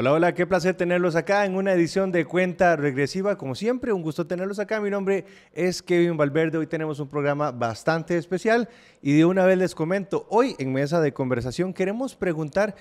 Hola, hola, qué placer tenerlos acá en una edición de Cuenta Regresiva. Como siempre, un gusto tenerlos acá. Mi nombre es Kevin Valverde. Hoy tenemos un programa bastante especial y de una vez les comento, hoy en Mesa de Conversación queremos preguntar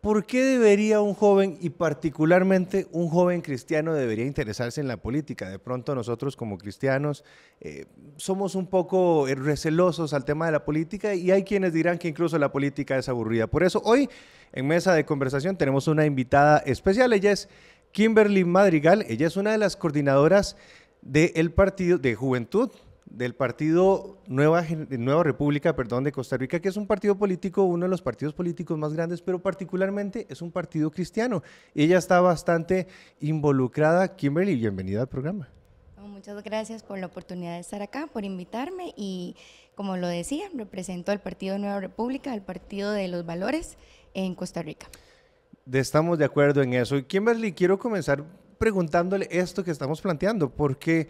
por qué debería un joven y particularmente un joven cristiano debería interesarse en la política. De pronto nosotros como cristianos eh, somos un poco eh, recelosos al tema de la política y hay quienes dirán que incluso la política es aburrida. Por eso hoy en mesa de conversación tenemos una invitada especial. Ella es Kimberly Madrigal. Ella es una de las coordinadoras del partido de Juventud del partido Nueva, Nueva República perdón, de Costa Rica, que es un partido político, uno de los partidos políticos más grandes, pero particularmente es un partido cristiano. Ella está bastante involucrada. Kimberly, bienvenida al programa. Muchas gracias por la oportunidad de estar acá, por invitarme y, como lo decía, represento al Partido Nueva República, al Partido de los Valores en Costa Rica. Estamos de acuerdo en eso. Y Kimberly, quiero comenzar preguntándole esto que estamos planteando, porque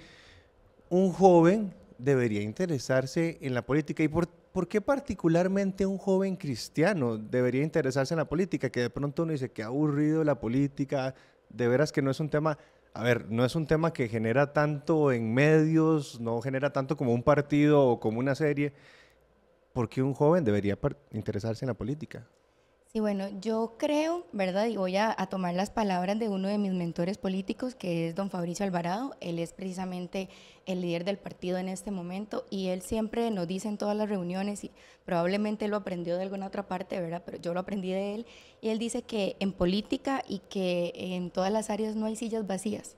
un joven debería interesarse en la política y por, por, qué particularmente un joven cristiano debería interesarse en la política, que de pronto uno dice que aburrido la política, de veras que no es un tema, a ver, no es un tema que genera tanto en medios, no genera tanto como un partido o como una serie. ¿Por qué un joven debería interesarse en la política? Y bueno, yo creo, ¿verdad? Y voy a, tomar las palabras de uno de mis mentores políticos, que es don Fabricio Alvarado. Él es precisamente el líder del partido en este momento y él siempre nos dice en todas las reuniones, y probablemente lo aprendió de alguna otra parte, ¿verdad? Pero yo lo aprendí de él. Y él dice que en política y que en todas las áreas no hay sillas vacías.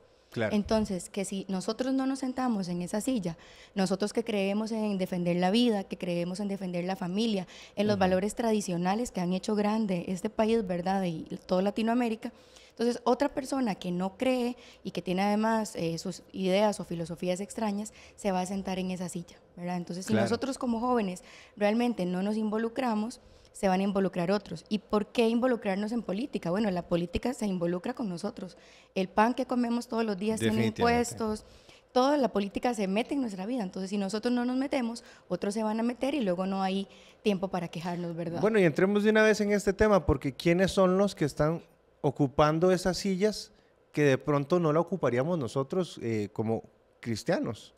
Entonces, que si nosotros no nos sentamos en esa silla, nosotros que creemos en defender la vida, que creemos en defender la familia, en los valores tradicionales que han hecho grande este país, ¿verdad? Y toda Latinoamérica. Entonces, otra persona que no cree y que tiene además eh, sus ideas o filosofías extrañas, se va a sentar en esa silla, ¿verdad? Entonces, si nosotros como jóvenes realmente no nos involucramos, se van a involucrar otros. ¿Y por qué involucrarnos en política? Bueno, la política se involucra con nosotros. El pan que comemos todos los días tiene impuestos. Toda la política se mete en nuestra vida, entonces si nosotros no nos metemos, otros se van a meter y luego no hay tiempo para quejarnos, ¿verdad? Bueno, y entremos de una vez en este tema, porque ¿quiénes son los que están ocupando esas sillas que de pronto no la ocuparíamos nosotros eh, como cristianos?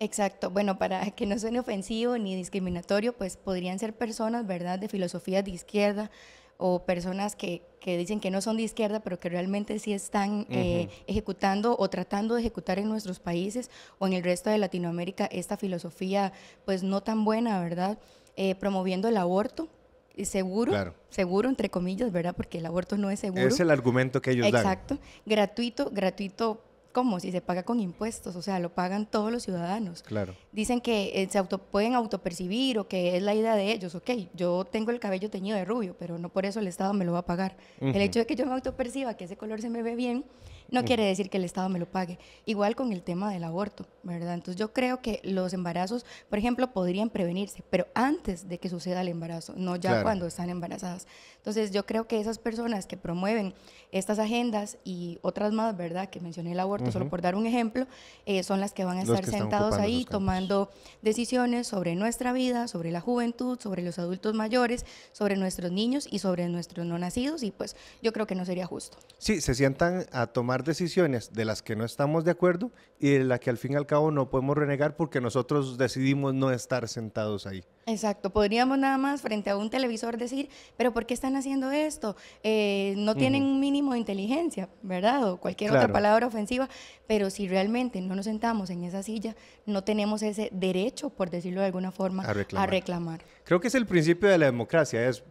Exacto. Bueno, para que no suene ofensivo ni discriminatorio, pues podrían ser personas, ¿verdad?, de filosofía de izquierda o personas que, dicen que no son de izquierda, pero que realmente sí están eh, ejecutando o tratando de ejecutar en nuestros países o en el resto de Latinoamérica esta filosofía, pues no tan buena, ¿verdad? Eh, promoviendo el aborto, eh, seguro, seguro entre comillas, ¿verdad? Porque el aborto no es seguro. Es el argumento que ellos dan. Exacto, gratuito, gratuito ¿Cómo? Si se paga con impuestos, o sea, lo pagan todos los ciudadanos. Claro. Dicen que eh, se auto, pueden autopercibir o que es la idea de ellos. Ok, yo tengo el cabello teñido de rubio, pero no por eso el Estado me lo va a pagar. El hecho de que yo me autoperciba, que ese color se me ve bien, no mm. quiere decir que el Estado me lo pague. Igual con el tema del aborto, ¿verdad? Entonces yo creo que los embarazos, por ejemplo, podrían prevenirse, pero antes de que suceda el embarazo, no ya cuando están embarazadas. Entonces yo creo que esas personas que promueven estas agendas y otras más, ¿verdad? Que mencioné el aborto, solo por dar un ejemplo, eh, son las que van a estar sentados ahí tomando decisiones sobre nuestra vida, sobre la juventud, sobre los adultos mayores, sobre nuestros niños y sobre nuestros no nacidos y pues yo creo que no sería justo. Sí, se sientan a tomar decisiones de las que no estamos de acuerdo y de las que al fin y al cabo no podemos renegar porque nosotros decidimos no estar sentados ahí. Exacto, podríamos nada más frente a un televisor decir, pero ¿por qué están haciendo esto? Eh, no tienen un mínimo de inteligencia, ¿verdad? O cualquier otra palabra ofensiva, pero si realmente no nos sentamos en esa silla, no tenemos ese derecho, por decirlo de alguna forma, a reclamar. A reclamar. Creo que es el principio de la democracia, es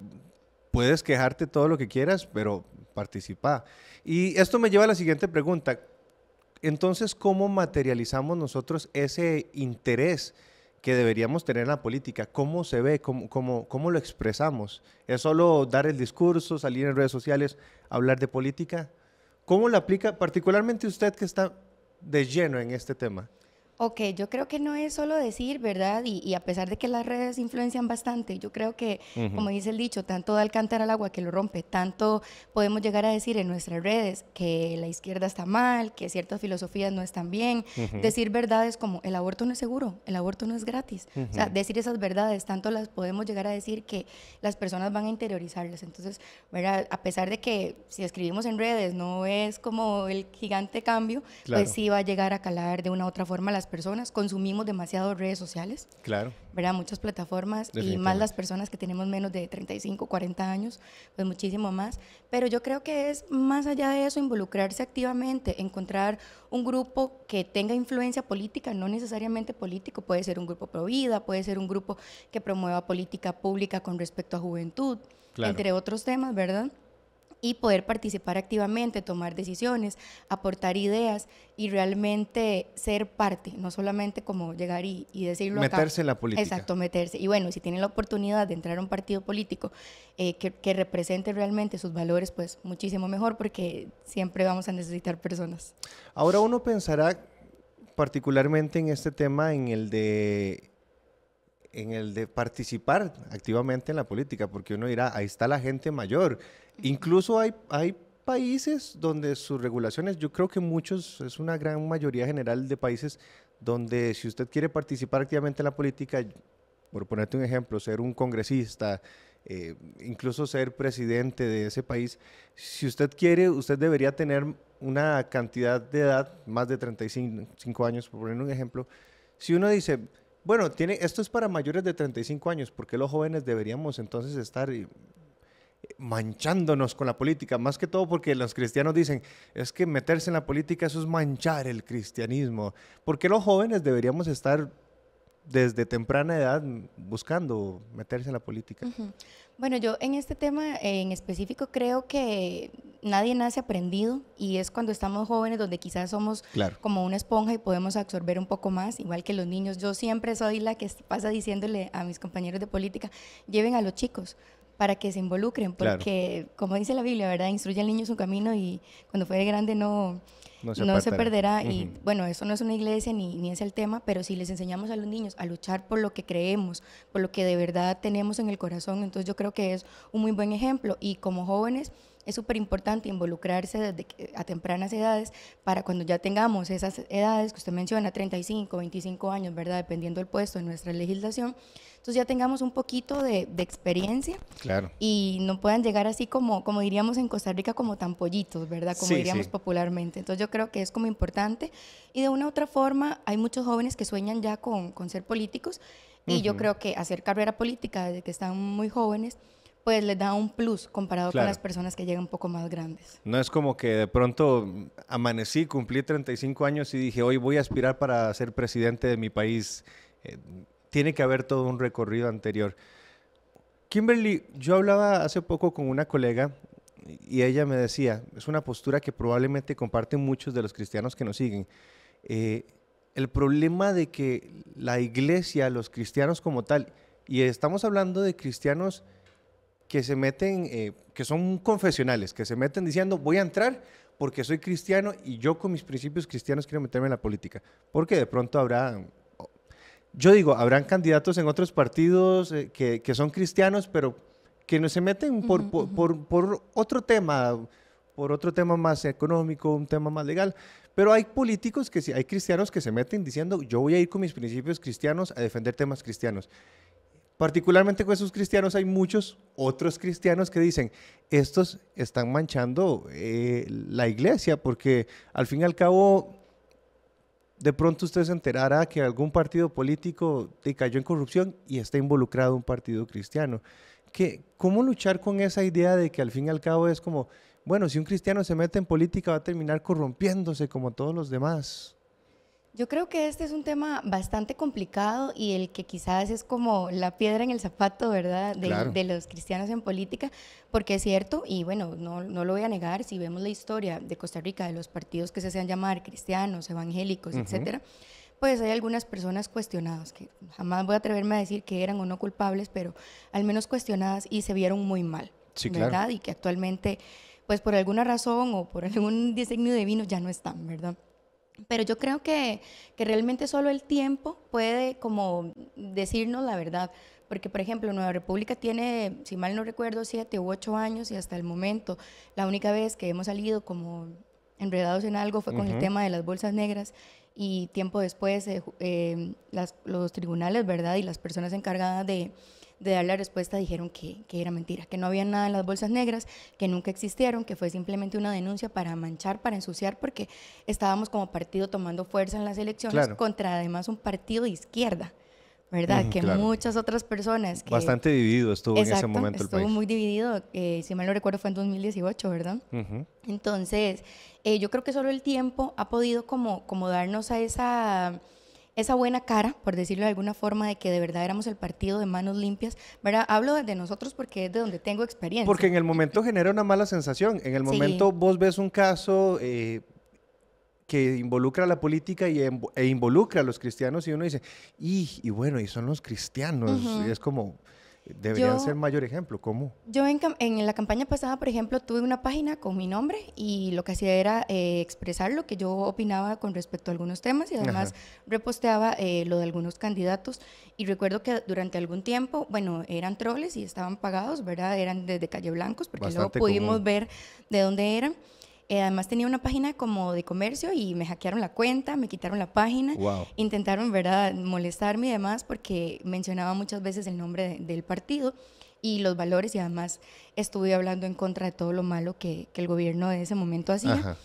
puedes quejarte todo lo que quieras, pero participar. Y esto me lleva a la siguiente pregunta. Entonces, ¿cómo materializamos nosotros ese interés que deberíamos tener en la política? ¿Cómo se ve? ¿Cómo, cómo, cómo lo expresamos? ¿Es solo dar el discurso, salir en redes sociales, hablar de política? ¿Cómo lo aplica particularmente usted que está de lleno en este tema? Ok, yo creo que no es solo decir, ¿verdad? Y, a pesar de que las redes influencian bastante, yo creo que, como dice el dicho, tanto da alcantar al agua que lo rompe, tanto podemos llegar a decir en nuestras redes que la izquierda está mal, que ciertas filosofías no están bien, decir verdades como el aborto no es seguro, el aborto no es gratis. O sea, decir esas verdades, tanto las podemos llegar a decir que las personas van a interiorizarlas. Entonces, ¿verdad? A pesar de que si escribimos en redes no es como el gigante cambio, pues sí va a llegar a calar de una u otra forma las personas, consumimos demasiado redes sociales. Claro. ¿Verdad? Muchas plataformas y más las personas que tenemos menos de 35, 40 años, pues muchísimo más. Pero yo creo que es más allá de eso involucrarse activamente, encontrar un grupo que tenga influencia política, no necesariamente político, puede ser un grupo pro vida, puede ser un grupo que promueva política pública con respecto a juventud, entre otros temas, ¿verdad? y poder participar activamente, tomar decisiones, aportar ideas y realmente ser parte, no solamente como llegar y, decirlo. Meterse en la política. Exacto, meterse. Y bueno, si tienen la oportunidad de entrar a un partido político eh, que, represente realmente sus valores, pues muchísimo mejor porque siempre vamos a necesitar personas. Ahora uno pensará particularmente en este tema, en el de en el de participar activamente en la política, porque uno dirá, ahí está la gente mayor. Incluso hay, hay países donde sus regulaciones, yo creo que muchos, es una gran mayoría general de países donde si usted quiere participar activamente en la política, por ponerte un ejemplo, ser un congresista, eh, incluso ser presidente de ese país, si usted quiere, usted debería tener una cantidad de edad, más de 35 años, por poner un ejemplo. Si uno dice, bueno, tiene, esto es para mayores de 35 años, porque los jóvenes deberíamos entonces estar eh, manchándonos con la política, más que todo porque los cristianos dicen, es que meterse en la política eso es manchar el cristianismo, porque los jóvenes deberíamos estar desde temprana edad buscando meterse en la política. Bueno, yo en este tema en específico creo que nadie nace aprendido y es cuando estamos jóvenes donde quizás somos como una esponja y podemos absorber un poco más, igual que los niños. Yo siempre soy la que pasa diciéndole a mis compañeros de política, lleven a los chicos para que se involucren, porque como dice la Biblia, ¿verdad? Instruye al niño su camino y cuando fue de grande no, no se, perderá. Y bueno, eso no es una iglesia ni, ni es el tema, pero si les enseñamos a los niños a luchar por lo que creemos, por lo que de verdad tenemos en el corazón, entonces yo creo que es un muy buen ejemplo. Y como jóvenes, es súper importante involucrarse desde a tempranas edades para cuando ya tengamos esas edades que usted menciona, 35, 25 años, ¿verdad? Dependiendo del puesto en nuestra legislación. Entonces ya tengamos un poquito de, de experiencia claro. y no puedan llegar así como, como diríamos en Costa Rica, como tampollitos, ¿verdad? Como diríamos popularmente. Entonces yo creo que es como importante y de una u otra forma hay muchos jóvenes que sueñan ya con, con ser políticos y yo creo que hacer carrera política desde que están muy jóvenes pues le da un plus comparado con las personas que llegan un poco más grandes. No es como que de pronto amanecí, cumplí 35 años y dije, hoy voy a aspirar para ser presidente de mi país. Eh, tiene que haber todo un recorrido anterior. Kimberly, yo hablaba hace poco con una colega y ella me decía, es una postura que probablemente comparten muchos de los cristianos que nos siguen. Eh, el problema de que la iglesia, los cristianos como tal, y estamos hablando de cristianos que se meten, eh, que son confesionales, que se meten diciendo, voy a entrar porque soy cristiano y yo con mis principios cristianos quiero meterme en la política. Porque de pronto habrá, yo digo, habrán candidatos en otros partidos eh, que, que, son cristianos, pero que no se meten por, por, por, otro tema, por otro tema más económico, un tema más legal. Pero hay políticos que hay cristianos que se meten diciendo, yo voy a ir con mis principios cristianos a defender temas cristianos. Particularmente con esos cristianos hay muchos otros cristianos que dicen, estos están manchando eh, la iglesia, porque al fin y al cabo, de pronto usted se enterará que algún partido político te cayó en corrupción y está involucrado un partido cristiano. ¿Cómo luchar con esa idea de que al fin y al cabo es como, bueno, si un cristiano se mete en política va a terminar corrompiéndose como todos los demás? Yo creo que este es un tema bastante complicado y el que quizás es como la piedra en el zapato, ¿verdad?, de, los cristianos en política, porque es cierto, y bueno, no, lo voy a negar, si vemos la historia de Costa Rica, de los partidos que se hacían llamar cristianos, evangélicos, etcétera, pues hay algunas personas cuestionadas, que jamás voy a atreverme a decir que eran o no culpables, pero al menos cuestionadas y se vieron muy mal, ¿verdad? Y que actualmente, pues por alguna razón o por algún diseño divino ya no están, ¿verdad? Pero yo creo que, que, realmente solo el tiempo puede como decirnos la verdad. Porque, por ejemplo, Nueva República tiene, si mal no recuerdo, siete u ocho años y hasta el momento la única vez que hemos salido como enredados en algo fue con el tema de las bolsas negras y tiempo después eh, eh, los tribunales, ¿verdad? Y las personas encargadas de, de dar la respuesta dijeron que, era mentira, que no había nada en las bolsas negras, que nunca existieron, que fue simplemente una denuncia para manchar, para ensuciar, porque estábamos como partido tomando fuerza en las elecciones contra además un partido de izquierda. ¿Verdad? que muchas otras personas. Bastante dividido estuvo en ese momento el país. Estuvo muy dividido, eh, si mal no recuerdo, fue en 2018, ¿verdad? Entonces, eh, yo creo que solo el tiempo ha podido como, como darnos a esa esa buena cara, por decirlo de alguna forma, de que de verdad éramos el partido de manos limpias, ¿verdad? Hablo de nosotros porque es de donde tengo experiencia. Porque en el momento genera una mala sensación. En el momento vos ves un caso eh, que involucra a la política y, em, e involucra a los cristianos y uno dice, y, bueno, y son los cristianos. y es como... Deberían ser mayor ejemplo. ¿Cómo? Yo en, la campaña pasada, por ejemplo, tuve una página con mi nombre y lo que hacía era eh, expresar lo que yo opinaba con respecto a algunos temas y además reposteaba eh, lo de algunos candidatos. Y recuerdo que durante algún tiempo, bueno, eran troles y estaban pagados, ¿verdad? Eran desde Calle Blancos, porque luego pudimos ver de dónde eran. Eh, además tenía una página como de comercio y me hackearon la cuenta, me quitaron la página, intentaron ¿verdad? molestarme y demás porque mencionaba muchas veces el nombre del partido y los valores y además estuve hablando en contra de todo lo malo que, que el gobierno de ese momento hacía.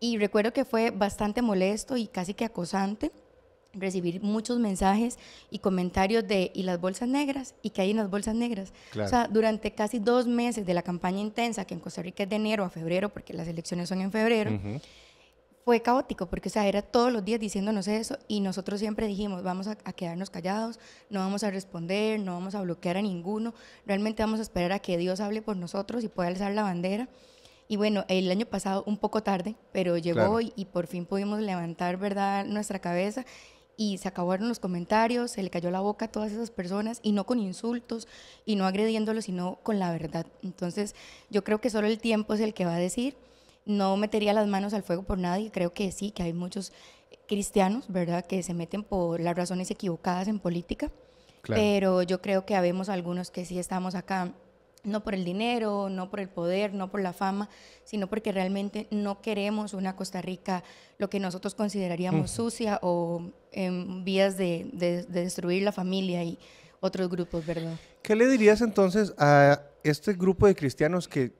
Y recuerdo que fue bastante molesto y casi que acosante recibir muchos mensajes y comentarios de ¿y las bolsas negras? ¿Y que hay en las bolsas negras? O sea, durante casi dos meses de la campaña intensa, que en Costa Rica es de enero a febrero, porque las elecciones son en febrero, fue caótico, porque o sea, era todos los días diciéndonos eso y nosotros siempre dijimos, vamos a, quedarnos callados, no vamos a responder, no vamos a bloquear a ninguno, realmente vamos a esperar a que Dios hable por nosotros y pueda alzar la bandera. Y bueno, el año pasado un poco tarde, pero llegó y, y, por fin pudimos levantar, ¿verdad?, nuestra cabeza y se acabaron los comentarios, se le cayó la boca a todas esas personas y no con insultos y no agrediéndolos, sino con la verdad. Entonces yo creo que solo el tiempo es el que va a decir. No metería las manos al fuego por nadie, creo que sí, que hay muchos cristianos, ¿verdad?, que se meten por las razones equivocadas en política, pero yo creo que habemos algunos que sí estamos acá no por el dinero, no por el poder, no por la fama, sino porque realmente no queremos una Costa Rica lo que nosotros consideraríamos sucia o en em, vías de, de, destruir la familia y otros grupos, ¿verdad? ¿Qué le dirías entonces a este grupo de cristianos que,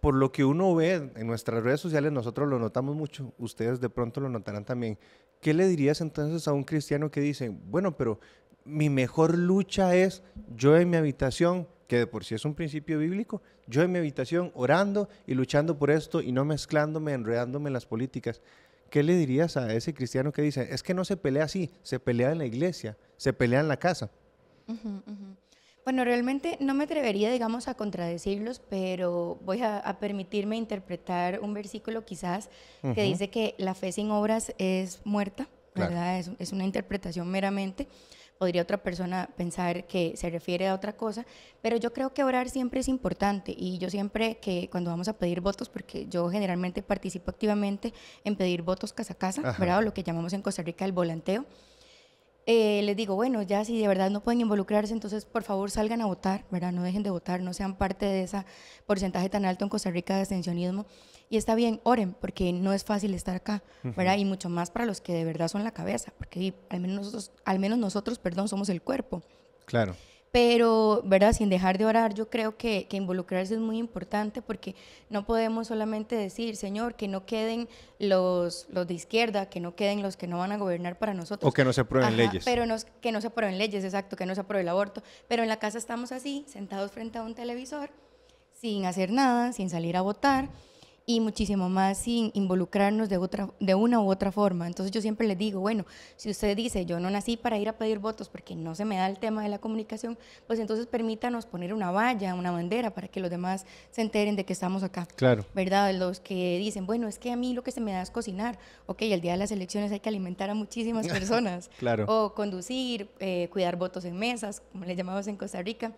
por lo que uno ve en nuestras redes sociales, nosotros lo notamos mucho, ustedes de pronto lo notarán también? ¿Qué le dirías entonces a un cristiano que dice, bueno, pero mi mejor lucha es yo en mi habitación, que de por sí es un principio bíblico, yo en mi habitación orando y luchando por esto y no mezclándome, enredándome en las políticas. ¿Qué le dirías a ese cristiano que dice, es que no se pelea así, se pelea en la iglesia, se pelea en la casa? Bueno, realmente no me atrevería, digamos, a contradecirlos, pero voy a, permitirme interpretar un versículo quizás que dice que la fe sin obras es muerta, ¿verdad? Es, es una interpretación meramente podría otra persona pensar que se refiere a otra cosa, pero yo creo que orar siempre es importante y yo siempre que cuando vamos a pedir votos, porque yo generalmente participo activamente en pedir votos casa a casa, ¿verdad? lo que llamamos en Costa Rica el volanteo. Eh, les digo, bueno, ya si de verdad no pueden involucrarse, entonces por favor salgan a votar, ¿verdad? No dejen de votar, no sean parte de ese porcentaje tan alto en Costa Rica de abstencionismo. Y está bien, oren, porque no es fácil estar acá, ¿verdad? Y mucho más para los que de verdad son la cabeza, porque al menos nosotros, al menos nosotros perdón, somos el cuerpo. Claro pero, ¿verdad? Sin dejar de orar, yo creo que, involucrarse es muy importante porque no podemos solamente decir, Señor, que no queden los, los de izquierda, que no queden los que no van a gobernar para nosotros. O que no se aprueben leyes. Pero que no se aprueben leyes, exacto, que no se apruebe el aborto. Pero en la casa estamos así, sentados frente a un televisor, sin hacer nada, sin salir a votar y muchísimo más sin involucrarnos de, otra, de una u otra forma. Entonces yo siempre les digo, bueno, si usted dice, yo no nací para ir a pedir votos porque no se me da el tema de la comunicación, pues entonces permítanos poner una valla, una bandera para que los demás se enteren de que estamos acá. Claro. ¿Verdad? Los que dicen, bueno, es que a mí lo que se me da es cocinar. Ok, el día de las elecciones hay que alimentar a muchísimas personas. claro. O conducir, eh, cuidar votos en mesas, como le llamamos en Costa Rica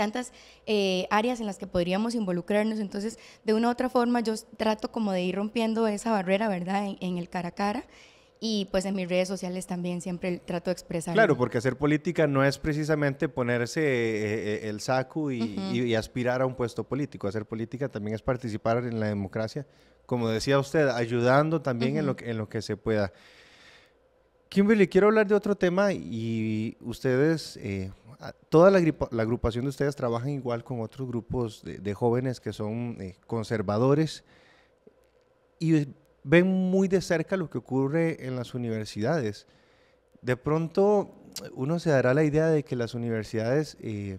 tantas eh, áreas en las que podríamos involucrarnos. Entonces, de una u otra forma, yo trato como de ir rompiendo esa barrera, ¿verdad?, en, el cara a cara y pues en mis redes sociales también siempre trato de expresar. Claro, porque hacer política no es precisamente ponerse eh, eh, el saco y, aspirar a un puesto político. Hacer política también es participar en la democracia, como decía usted, ayudando también en, lo, en lo que se pueda. Kimberly, quiero hablar de otro tema y ustedes, eh, toda la, agrupación de ustedes trabajan igual con otros grupos de, jóvenes que son eh, conservadores y ven muy de cerca lo que ocurre en las universidades. De pronto uno se dará la idea de que las universidades eh,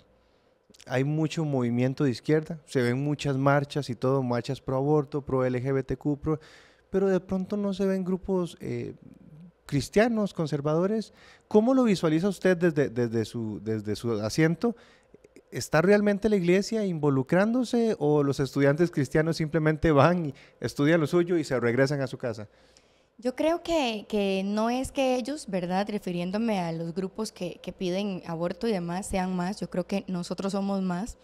hay mucho movimiento de izquierda, se ven muchas marchas y todo, marchas pro aborto, pro LGBTQ, pero de pronto no se ven grupos cristianos, conservadores. ¿Cómo lo visualiza usted desde, desde, su, desde su asiento? ¿Está realmente la iglesia involucrándose o los estudiantes cristianos simplemente van y estudian lo suyo y se regresan a su casa? Yo creo que, que no es que ellos, ¿verdad? Refiriéndome a los grupos que, que piden aborto y demás, sean más. Yo creo que nosotros somos más.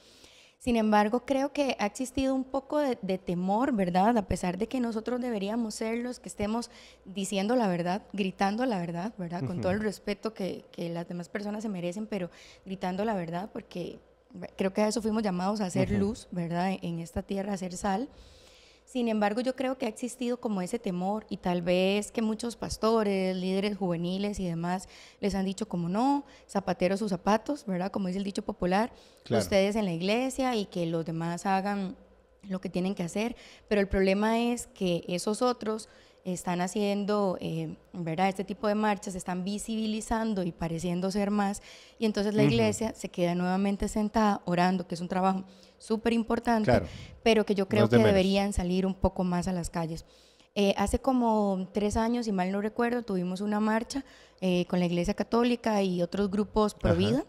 Sin embargo, creo que ha existido un poco de, temor, ¿verdad? A pesar de que nosotros deberíamos ser los que estemos diciendo la verdad, gritando la verdad, ¿verdad? Con todo el respeto que, las demás personas se merecen, pero gritando la verdad, porque creo que a eso fuimos llamados a hacer luz, ¿verdad? En, esta tierra, a ser sal. Sin embargo, yo creo que ha existido como ese temor y tal vez que muchos pastores, líderes juveniles y demás les han dicho como no, zapatero sus zapatos, ¿verdad? Como dice el dicho popular, ustedes en la iglesia y que los demás hagan lo que tienen que hacer, pero el problema es que esos otros están haciendo, eh, ¿verdad? Este tipo de marchas están visibilizando y pareciendo ser más. Y entonces la iglesia se queda nuevamente sentada orando, que es un trabajo súper importante, pero que yo creo que deberían salir un poco más a las calles. Eh, hace como tres años, si mal no recuerdo, tuvimos una marcha eh, con la Iglesia Católica y otros grupos pro vida,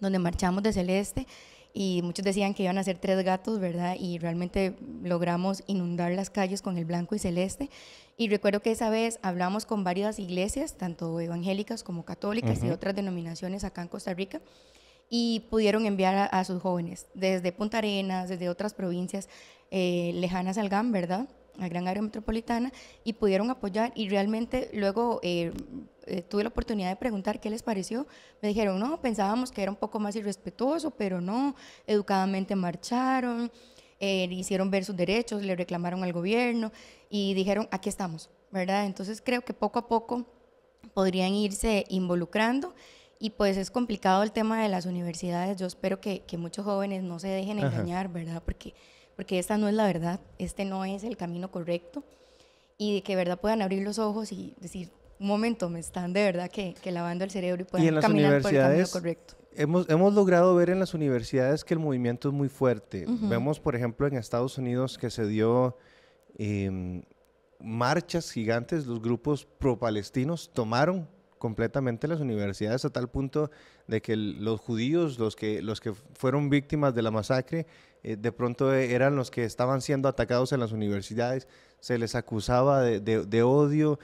donde marchamos de Celeste y muchos decían que iban a ser tres gatos, ¿verdad? Y realmente logramos inundar las calles con el blanco y celeste y recuerdo que esa vez hablamos con varias iglesias, tanto evangélicas como católicas y otras denominaciones acá en Costa Rica, y pudieron enviar a, sus jóvenes desde Punta Arenas, desde otras provincias eh, lejanas al GAM, ¿verdad? Al gran área metropolitana, y pudieron apoyar. Y realmente luego eh, eh, tuve la oportunidad de preguntar qué les pareció. Me dijeron, no, pensábamos que era un poco más irrespetuoso, pero no, educadamente marcharon eh, hicieron ver sus derechos, le reclamaron al gobierno y dijeron, aquí estamos, ¿verdad? Entonces creo que poco a poco podrían irse involucrando y pues es complicado el tema de las universidades. Yo espero que, muchos jóvenes no se dejen engañar, ¿verdad? Porque, porque esta no es la verdad, este no es el camino correcto y de que verdad puedan abrir los ojos y decir, un momento, me están de verdad que, que lavando el cerebro y puedan caminar por el camino correcto hemos, hemos logrado ver en las universidades que el movimiento es muy fuerte. Vemos, por ejemplo, en Estados Unidos que se dio em, marchas gigantes, los grupos pro-palestinos tomaron completamente las universidades a tal punto de que los judíos, los que, los que fueron víctimas de la masacre, eh, de pronto eran los que estaban siendo atacados en las universidades, se les acusaba de odio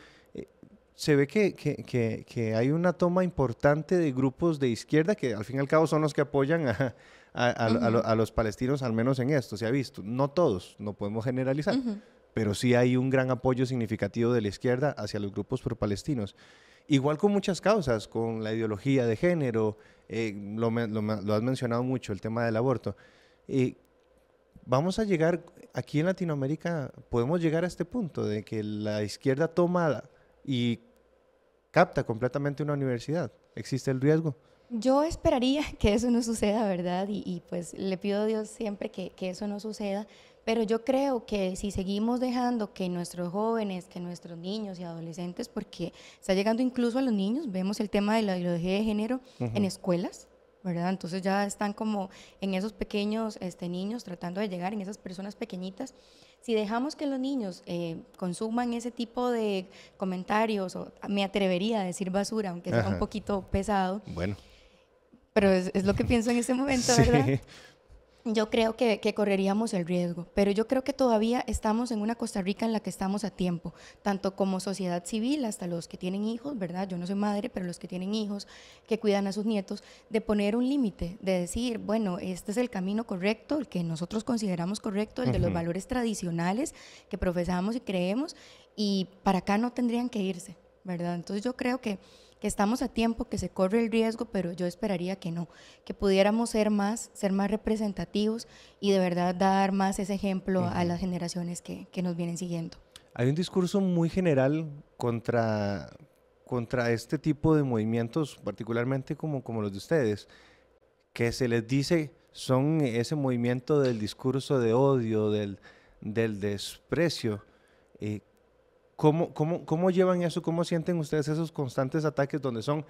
se ve que, hay una toma importante de grupos de izquierda que al fin y al cabo son los que apoyan a, los palestinos, al menos en esto, se ha visto. No todos, no podemos generalizar, pero sí hay un gran apoyo significativo de la izquierda hacia los grupos pro-palestinos. Igual con muchas causas, con la ideología de género, eh, lo, has mencionado mucho, el tema del aborto. y eh, vamos a llegar, aquí en Latinoamérica, podemos llegar a este punto de que la izquierda toma y capta completamente una universidad. Existe el riesgo. Yo esperaría que eso no suceda, ¿verdad? Y, pues le pido a Dios siempre que, eso no suceda, pero yo creo que si seguimos dejando que nuestros jóvenes, que nuestros niños y adolescentes, porque está llegando incluso a los niños, vemos el tema de la ideología de género en escuelas, ¿verdad? Entonces ya están como en esos pequeños este, niños tratando de llegar, en esas personas pequeñitas si dejamos que los niños eh, consuman ese tipo de comentarios, o me atrevería a decir basura, aunque sea un poquito pesado. Bueno. Pero es, lo que pienso en este momento, ¿verdad? yo creo que, correríamos el riesgo, pero yo creo que todavía estamos en una Costa Rica en la que estamos a tiempo, tanto como sociedad civil, hasta los que tienen hijos, ¿verdad? Yo no soy madre, pero los que tienen hijos, que cuidan a sus nietos, de poner un límite, de decir, bueno, este es el camino correcto, el que nosotros consideramos correcto, el de los valores tradicionales que profesamos y creemos, y para acá no tendrían que irse, ¿verdad? Entonces yo creo que que estamos a tiempo, que se corre el riesgo, pero yo esperaría que no, que pudiéramos ser más, ser más representativos y de verdad dar más ese ejemplo a las generaciones que, nos vienen siguiendo. Hay un discurso muy general contra, contra este tipo de movimientos, particularmente como, como los de ustedes, que se les dice son ese movimiento del discurso de odio, del, del desprecio. Eh, ¿Cómo, cómo, cómo llevan eso? ¿Cómo sienten ustedes esos constantes ataques donde son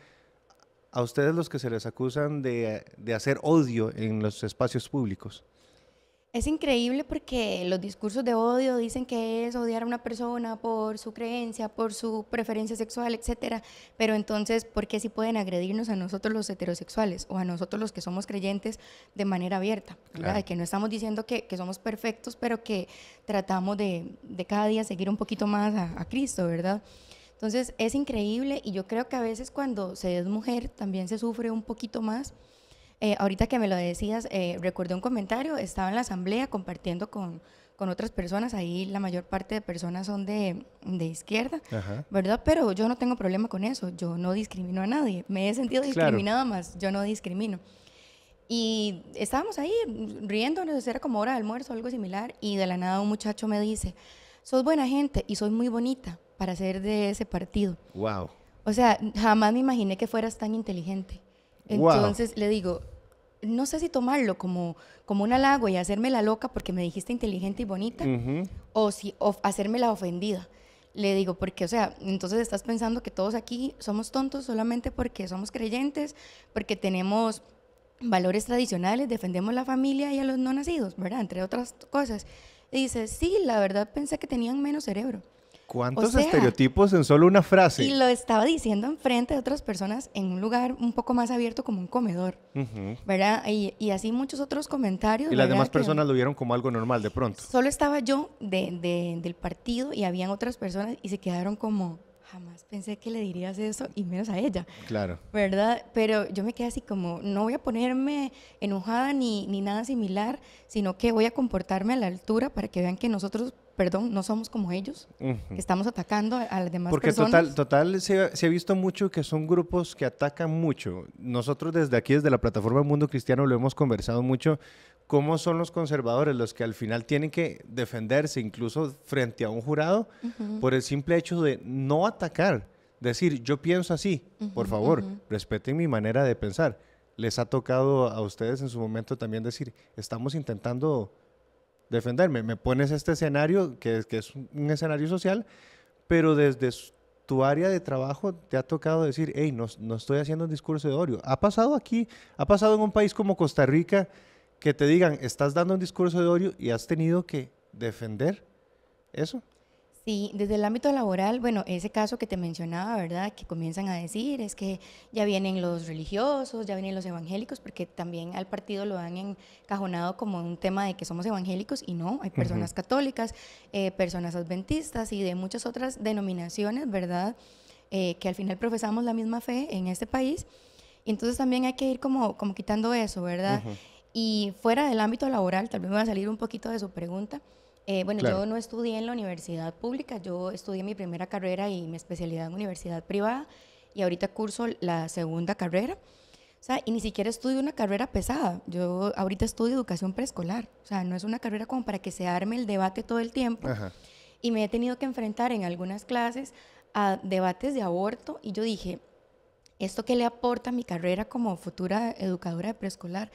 a ustedes los que se les acusan de, de hacer odio en los espacios públicos? Es increíble porque los discursos de odio dicen que es odiar a una persona por su creencia, por su preferencia sexual, etcétera. Pero entonces, ¿por qué si sí pueden agredirnos a nosotros los heterosexuales o a nosotros los que somos creyentes de manera abierta? que no estamos diciendo que, somos perfectos, pero que tratamos de, cada día seguir un poquito más a, a Cristo, ¿verdad? Entonces es increíble y yo creo que a veces cuando se es mujer también se sufre un poquito más eh, ahorita que me lo decías, eh, recordé un comentario, estaba en la asamblea compartiendo con, otras personas, ahí la mayor parte de personas son de, izquierda, ¿verdad? Pero yo no tengo problema con eso, yo no discrimino a nadie, me he sentido discriminada más, yo no discrimino. Y estábamos ahí riéndonos, era como hora de almuerzo o algo similar, y de la nada un muchacho me dice, sos buena gente y soy muy bonita para ser de ese partido. Wow. O sea, jamás me imaginé que fueras tan inteligente. Entonces le digo, no sé si tomarlo como, como un halago y hacerme la loca porque me dijiste inteligente y bonita, o si hacerme la ofendida. Le digo, porque, o sea, entonces estás pensando que todos aquí somos tontos solamente porque somos creyentes, porque tenemos valores tradicionales, defendemos la familia y a los no nacidos, ¿verdad? Entre otras cosas. Y dice, sí, la verdad pensé que tenían menos cerebro. ¿Cuántos estereotipos en solo una frase? Y lo estaba diciendo enfrente de otras personas en un lugar un poco más abierto como un comedor, ¿verdad? Y, así muchos otros comentarios. Y las demás personas lo vieron como algo normal de pronto. Solo estaba yo del partido y habían otras personas y se quedaron como, jamás pensé que le dirías eso y menos a ella. Claro. ¿Verdad? Pero yo me quedé así como, no voy a ponerme enojada ni, ni nada similar, sino que voy a comportarme a la altura para que vean que nosotros perdón, no somos como ellos, estamos atacando a, las demás Porque personas. Porque total, total se, se, ha visto mucho que son grupos que atacan mucho. Nosotros desde aquí, desde la plataforma Mundo Cristiano, lo hemos conversado mucho cómo son los conservadores los que al final tienen que defenderse incluso frente a un jurado por el simple hecho de no atacar, decir yo pienso así, por favor, respeten mi manera de pensar. Les ha tocado a ustedes en su momento también decir, estamos intentando defenderme, me pones este escenario que es, que es un escenario social, pero desde tu área de trabajo te ha tocado decir, hey, no, no estoy haciendo un discurso de odio. Ha pasado aquí, ha pasado en un país como Costa Rica, que te digan, estás dando un discurso de odio y has tenido que defender eso. Sí, desde el ámbito laboral, bueno, ese caso que te mencionaba, ¿verdad? Que comienzan a decir es que ya vienen los religiosos, ya vienen los evangélicos, porque también al partido lo han encajonado como un tema de que somos evangélicos y no, hay personas católicas, eh, personas adventistas y de muchas otras denominaciones, ¿verdad? Eh, que al final profesamos la misma fe en este país. Y entonces también hay que ir como, como quitando eso, ¿verdad? Y fuera del ámbito laboral, tal vez me va a salir un poquito de su pregunta. Eh, bueno, yo no estudié en la universidad pública, yo estudié mi primera carrera y mi especialidad en universidad privada y ahorita curso la segunda carrera. O sea, y ni siquiera estudio una carrera pesada. Yo ahorita estudio educación preescolar. O sea, no es una carrera como para que se arme el debate todo el tiempo. Y me he tenido que enfrentar en algunas clases a debates de aborto y yo dije, esto que le aporta a mi carrera como futura educadora de preescolar,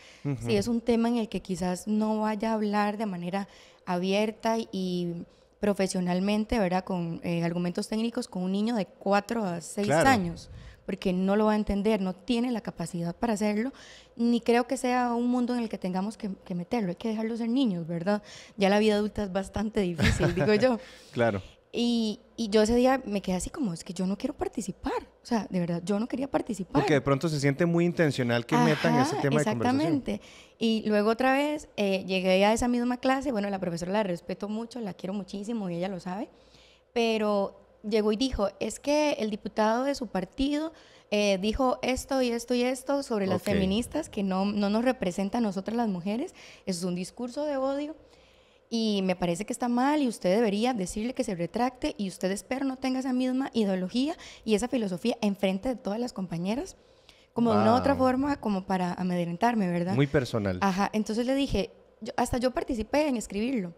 si es un tema en el que quizás no vaya a hablar de manera abierta y profesionalmente, ¿verdad? Con eh, argumentos técnicos con un niño de 4 a 6 años, porque no lo va a entender, no tiene la capacidad para hacerlo, ni creo que sea un mundo en el que tengamos que, meterlo, hay que dejarlo ser niños, ¿verdad? Ya la vida adulta es bastante difícil, digo yo. claro. Y, y yo ese día me quedé así como, es que yo no quiero participar. O sea, de verdad, yo no quería participar. Porque de pronto se siente muy intencional que metan ese tema de conversación. Exactamente. Y luego otra vez eh, llegué a esa misma clase. Bueno, la profesora la respeto mucho, la quiero muchísimo y ella lo sabe. Pero llegó y dijo, es que el diputado de su partido eh, dijo esto y esto y esto sobre las feministas que no, no nos representan a nosotras las mujeres. Eso es un discurso de odio y me parece que está mal y usted debería decirle que se retracte y usted espero no tenga esa misma ideología y esa filosofía enfrente de todas las compañeras, como de una otra forma, como para amedrentarme, ¿verdad? Muy personal. Ajá, entonces le dije, hasta yo participé en escribirlo.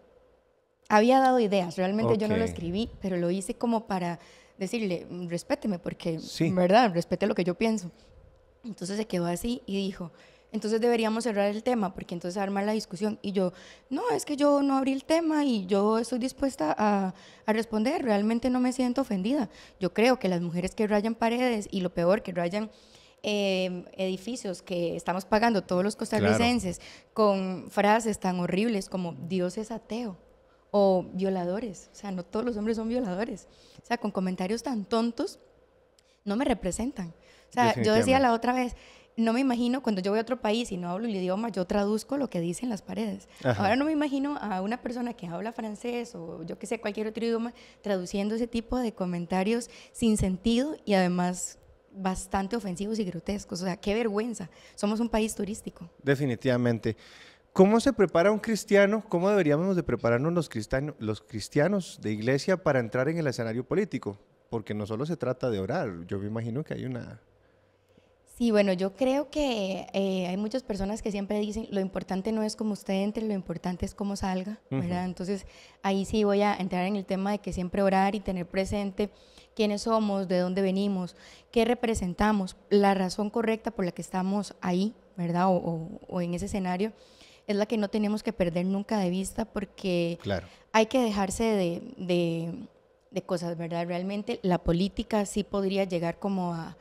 Había dado ideas, realmente yo no lo escribí, pero lo hice como para decirle, mm, respéteme, porque, ¿verdad? Respete lo que yo pienso. Entonces se quedó así y dijo, entonces deberíamos cerrar el tema, porque entonces arma la discusión. Y yo, no, es que yo no abrí el tema y yo estoy dispuesta a, responder, realmente no me siento ofendida. Yo creo que las mujeres que rayan paredes y lo peor, que rayan em, edificios que estamos pagando todos los costarricenses con frases tan horribles como Dios es ateo o violadores, o sea, no todos los hombres son violadores, o sea, con comentarios tan tontos, no me representan. O sea, yo decía la otra vez, no me imagino, cuando yo voy a otro país y no hablo el idioma, yo traduzco lo que dicen las paredes. Ahora no me imagino a una persona que habla francés o yo que sé, cualquier otro idioma, traduciendo ese tipo de comentarios sin sentido y además bastante ofensivos y grotescos. O sea, qué vergüenza. Somos un país turístico. Definitivamente. ¿Cómo se prepara un cristiano? ¿Cómo deberíamos de prepararnos los cristianos de iglesia para entrar en el escenario político? Porque no solo se trata de orar, yo me imagino que hay una Sí, bueno, yo creo que eh, hay muchas personas que siempre dicen lo importante no es cómo usted entre, lo importante es cómo salga, ¿verdad? Entonces ahí sí voy a entrar en el tema de que siempre orar y tener presente quiénes somos, de dónde venimos, qué representamos, la razón correcta por la que estamos ahí, ¿verdad? O, en ese escenario es la que no tenemos que perder nunca de vista porque hay que dejarse de, de, de cosas, ¿verdad? Realmente la política sí podría llegar como a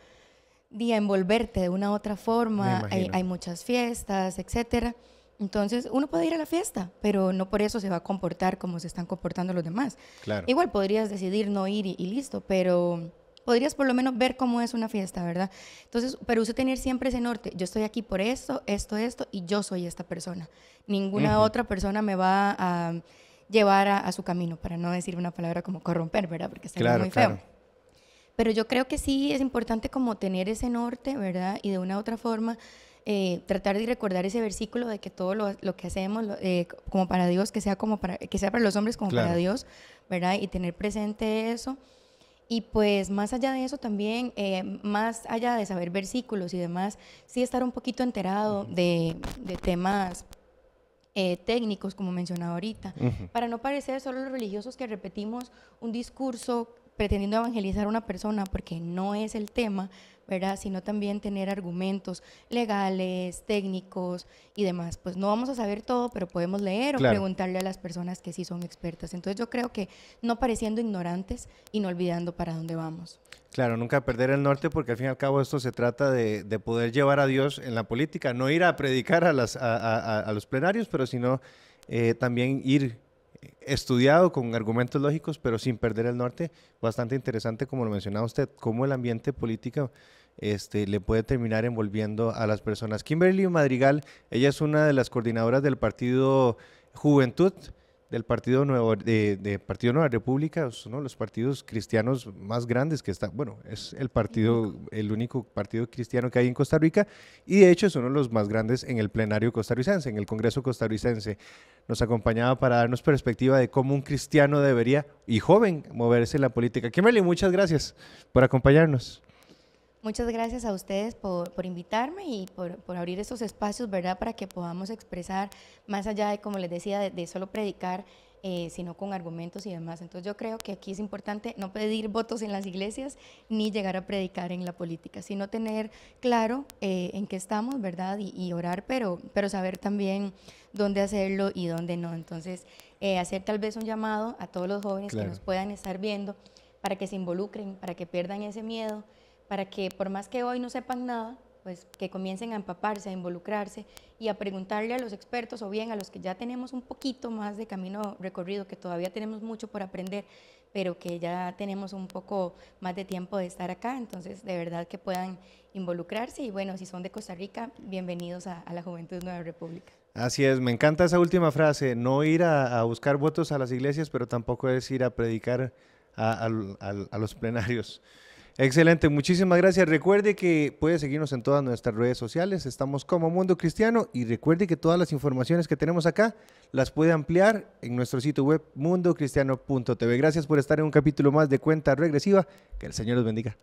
día envolverte de una otra forma, hay, muchas fiestas, etcétera. Entonces, uno puede ir a la fiesta, pero no por eso se va a comportar como se están comportando los demás. Igual podrías decidir no ir y, listo, pero podrías por lo menos ver cómo es una fiesta, ¿verdad? Entonces, pero usted tener siempre ese norte, yo estoy aquí por esto, esto, esto, y yo soy esta persona. Ninguna otra persona me va a llevar a, su camino, para no decir una palabra como corromper, ¿verdad? Porque está muy feo. Pero yo creo que sí es importante como tener ese norte, ¿verdad? Y de una u otra forma eh, tratar de recordar ese versículo de que todo lo, lo que hacemos eh, como para Dios, que sea, como para, que sea para los hombres como para Dios, ¿verdad? Y tener presente eso. Y pues más allá de eso también, eh, más allá de saber versículos y demás, sí estar un poquito enterado de, de temas técnicos, como mencionaba ahorita, para no parecer solo los religiosos que repetimos un discurso pretendiendo evangelizar a una persona, porque no es el tema, ¿verdad? Sino también tener argumentos legales, técnicos y demás. Pues no vamos a saber todo, pero podemos leer o preguntarle a las personas que sí son expertas. Entonces yo creo que no pareciendo ignorantes y no olvidando para dónde vamos. Claro, nunca perder el norte porque al fin y al cabo esto se trata de, poder llevar a Dios en la política, no ir a predicar a, los plenarios, pero sino eh, también ir estudiado con argumentos lógicos, pero sin perder el norte. Bastante interesante, como lo mencionaba usted, cómo el ambiente político este, le puede terminar envolviendo a las personas. Kimberly Madrigal, ella es una de las coordinadoras del partido Juventud del Partido Nuevo, de, Partido Nueva República, uno de los partidos cristianos más grandes que está, bueno, es el partido, el único partido cristiano que hay en Costa Rica y de hecho es uno de los más grandes en el plenario costarricense, en el Congreso costarricense. Nos acompañaba para darnos perspectiva de cómo un cristiano debería y joven moverse en la política. Kimberly, muchas gracias por acompañarnos. Muchas gracias a ustedes por, invitarme y por, abrir estos espacios, ¿verdad? Para que podamos expresar más allá de, como les decía, de, solo predicar, eh, sino con argumentos y demás. Entonces yo creo que aquí es importante no pedir votos en las iglesias ni llegar a predicar en la política, sino tener claro eh, en qué estamos, ¿verdad? Y, orar, pero, pero saber también dónde hacerlo y dónde no. Entonces, eh, hacer tal vez un llamado a todos los jóvenes que nos puedan estar viendo para que se involucren, para que pierdan ese miedo para que por más que hoy no sepan nada, pues que comiencen a empaparse, a involucrarse y a preguntarle a los expertos o bien a los que ya tenemos un poquito más de camino recorrido, que todavía tenemos mucho por aprender, pero que ya tenemos un poco más de tiempo de estar acá, entonces de verdad que puedan involucrarse y bueno, si son de Costa Rica, bienvenidos a, la Juventud Nueva República. Así es, me encanta esa última frase, no ir a, buscar votos a las iglesias, pero tampoco es ir a predicar a los plenarios. Excelente, muchísimas gracias. Recuerde que puede seguirnos en todas nuestras redes sociales, estamos como Mundo Cristiano y recuerde que todas las informaciones que tenemos acá las puede ampliar en nuestro sitio web mundocristiano.tv. Gracias por estar en un capítulo más de Cuenta Regresiva. Que el Señor los bendiga.